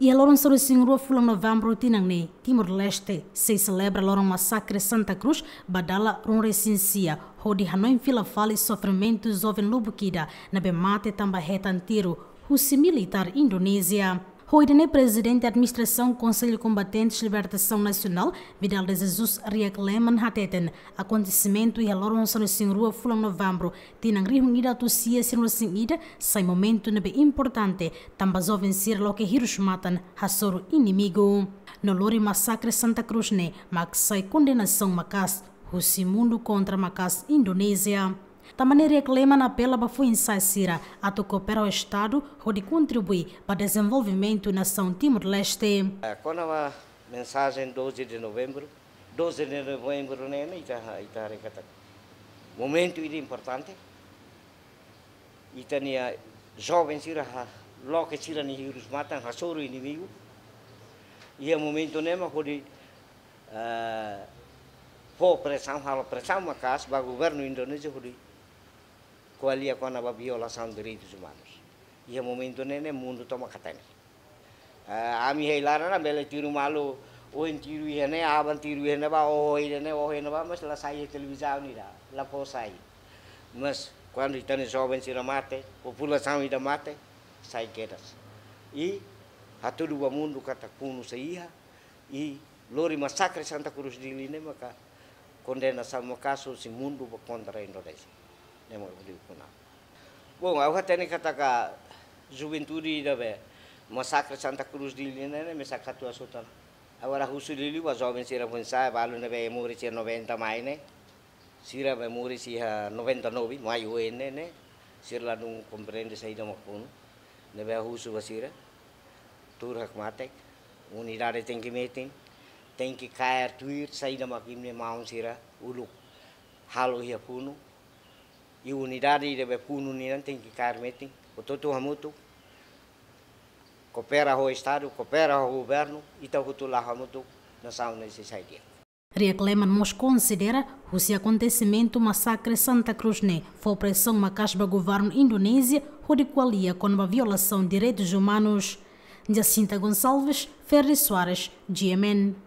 E a Lorong Soro Singrua Fula Novembro Tinangne, Timor-Leste, se celebra Lorong Massacre Santa Cruz, Badala Ronrecinsia, Rodi Hanoi Fila Fale Sofrimentos Oven Lubukida, Nabemate Tambarreta Antiro, Russi Militar Indonésia. Roirene, presidente da Administração do Conselho Combatentes de Libertação Nacional, Vidal de Jesus Riacleman Hateten. Acontecimento e aloram se em rua Fula Novembro. Tinang reunida a Tussia se ida, sai momento é importante. Tambazó vencer lo que Hiros matan, Hassoro inimigo. Nolori massacre Santa Cruz ne, mas sai condenação Macas. Russimundo contra Macas, Indonésia da maneira que Lema na Pélaba foi insacira a cooperar o Estado onde contribui para o desenvolvimento nação Timor-Leste. É, quando a mensagem 12 de novembro, 12 de novembro, né, né momento importante, e tinha jovens ir logo tira ni os matam a soro inimigo e é momento né mas uh, eh, po pressão halo pressão makas ba governo indonésio cuál ia quando a violação dos direitos humanos. E momento en el mundo toma catene. Ah, a minha hilara na bela tiru malo, o entiro ia ne, a bantiro y ne, ba o ia ne, o ia ne, mas la sai a televisão nira, lá pô sai. Mas quando estão jovens ira mate, população mate, sai quedas. y a todo el mundo catacuno se ia y lori massacre Santa Cruz de Lima, condena-se ao caso, se mundo contra Indonesia. ya mo di kuna bo ngau ka tani kata ka juventudi da be masakra santa cruz di lina ne mesa ka tua sota awara husu di li wa jovens era bonsa e balu ne be mo ri 90 mai ne sira be siha noventa novi mai o ne ne sira la nung comprende sai dalam mo kun be husu bersira tur hak matek unirare tenki meting tenki kaer tuir sai dalam mo kim ne sira uluk halu hia punu e unidade de Bepuno tem que carmete, o todo hamuto, coopera o Estado, coopera o governo, e tal que lá hamuto, nós somos necessários. Reclama nos considera o se acontecimento massacre Santa Cruz né foi pressão macasba governo Indonésia, o de qualia com uma violação de direitos humanos. Jacinta Gonçalves, Ferri Soares, GMN.